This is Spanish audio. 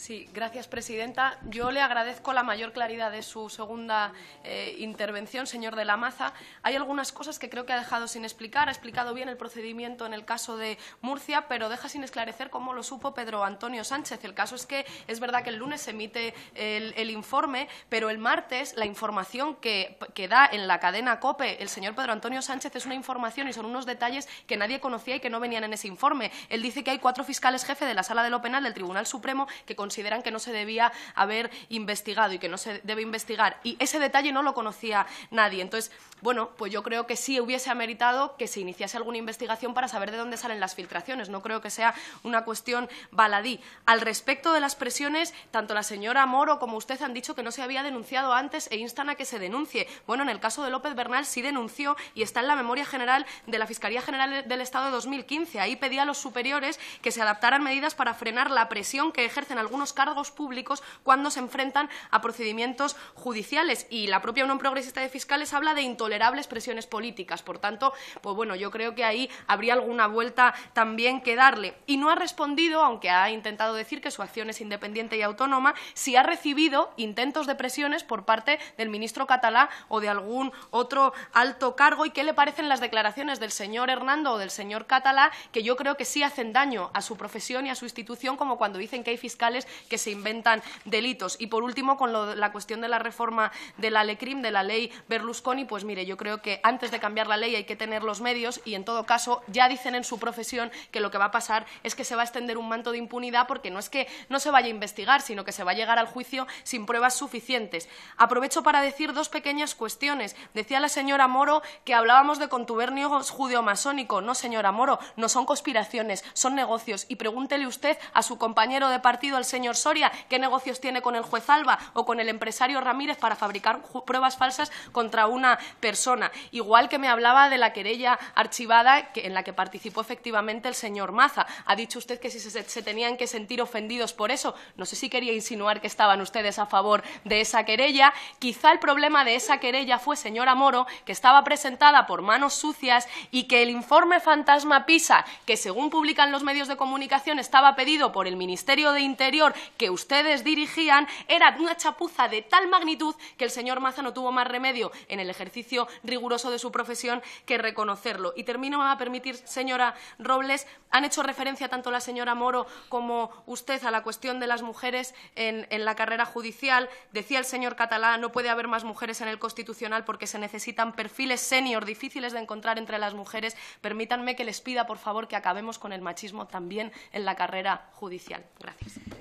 Sí, gracias, presidenta. Yo le agradezco la mayor claridad de su segunda eh, intervención, señor de la Maza. Hay algunas cosas que creo que ha dejado sin explicar. Ha explicado bien el procedimiento en el caso de Murcia, pero deja sin esclarecer cómo lo supo Pedro Antonio Sánchez. El caso es que es verdad que el lunes se emite el, informe, pero el martes la información que, que da en la cadena COPE el señor Pedro Antonio Sánchez es una información y son unos detalles que nadie conocía y que no venían en ese informe. Él dice que hay cuatro fiscales jefe de la Sala de lo Penal del Tribunal Supremo que consideran que no se debía haber investigado y que no se debe investigar. Y ese detalle no lo conocía nadie. Entonces, bueno, pues yo creo que sí hubiese ameritado que se iniciase alguna investigación para saber de dónde salen las filtraciones. No creo que sea una cuestión baladí. Al respecto de las presiones, tanto la señora Moro como usted han dicho que no se había denunciado antes e instan a que se denuncie. Bueno, en el caso de López Bernal sí denunció y está en la memoria general de la Fiscalía General del Estado de 2015. Ahí pedía a los superiores que se adaptaran medidas para frenar la presión que ejercen algunos cargos públicos cuando se enfrentan a procedimientos judiciales. Y la propia Unión Progresista de Fiscales habla de intolerables presiones políticas. Por tanto, pues bueno, yo creo que ahí habría alguna vuelta también que darle. Y no ha respondido, aunque ha intentado decir que su acción es independiente y autónoma, si ha recibido intentos de presiones por parte del ministro catalá o de algún otro alto cargo y qué le parecen las declaraciones del señor Hernando o del señor Catalá, que yo creo que sí hacen daño a su profesión y a su institución, como cuando dicen que hay fiscales que se inventan delitos. Y por último, con la cuestión de la reforma de la LECRIM, de la ley Berlusconi, pues mire, yo creo que antes de cambiar la ley hay que tener los medios y en todo caso ya dicen en su profesión que lo que va a pasar es que se va a extender un manto de impunidad porque no es que no se vaya a investigar, sino que se va a llegar al juicio sin pruebas suficientes. Aprovecho para decir dos pequeñas cuestiones. Decía la señora Moro que hablábamos de contubernios judeo-masónico. No, señora Moro, no son conspiraciones, son negocios. Y pregúntele usted a su compañero de partido, al señor señor Soria qué negocios tiene con el juez Alba o con el empresario Ramírez para fabricar pruebas falsas contra una persona. Igual que me hablaba de la querella archivada en la que participó efectivamente el señor Maza. Ha dicho usted que si se, se tenían que sentir ofendidos por eso. No sé si quería insinuar que estaban ustedes a favor de esa querella. Quizá el problema de esa querella fue, señora Moro, que estaba presentada por manos sucias y que el informe fantasma PISA, que según publican los medios de comunicación estaba pedido por el Ministerio de Interior, que ustedes dirigían era una chapuza de tal magnitud que el señor Maza no tuvo más remedio en el ejercicio riguroso de su profesión que reconocerlo. Y termino a permitir, señora Robles, han hecho referencia tanto la señora Moro como usted a la cuestión de las mujeres en, en la carrera judicial. Decía el señor Catalá, no puede haber más mujeres en el Constitucional porque se necesitan perfiles senior difíciles de encontrar entre las mujeres. Permítanme que les pida, por favor, que acabemos con el machismo también en la carrera judicial. Gracias.